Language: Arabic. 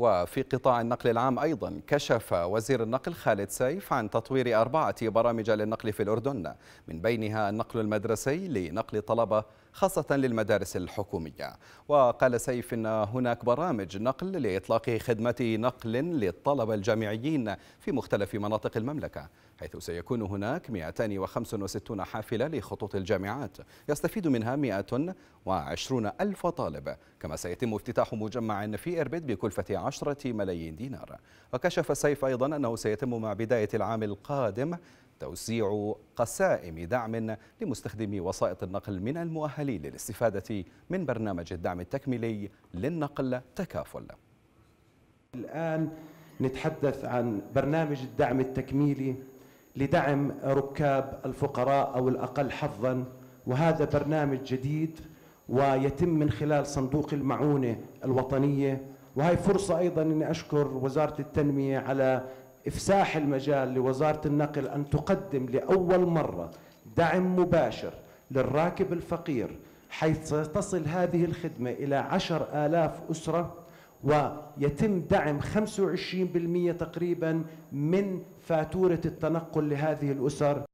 وفي قطاع النقل العام أيضا كشف وزير النقل خالد سيف عن تطوير أربعة برامج للنقل في الأردن من بينها النقل المدرسي لنقل الطلبة خاصة للمدارس الحكومية وقال سيف أن هناك برامج نقل لإطلاق خدمة نقل للطلبة الجامعيين في مختلف مناطق المملكة حيث سيكون هناك 265 حافلة لخطوط الجامعات يستفيد منها 120 ألف طالب كما سيتم افتتاح مجمع في إربد بكلفة عشرة ملايين دينار وكشف سيف أيضا أنه سيتم مع بداية العام القادم توزيع قسائم دعم لمستخدمي وسائط النقل من المؤهلين للاستفادة من برنامج الدعم التكميلي للنقل تكافل الآن نتحدث عن برنامج الدعم التكميلي لدعم ركاب الفقراء أو الأقل حظا وهذا برنامج جديد ويتم من خلال صندوق المعونة الوطنية وهي فرصة أيضا أني أشكر وزارة التنمية على إفساح المجال لوزارة النقل أن تقدم لأول مرة دعم مباشر للراكب الفقير حيث تصل هذه الخدمة إلى عشر آلاف أسرة ويتم دعم 25% تقريبا من فاتورة التنقل لهذه الأسر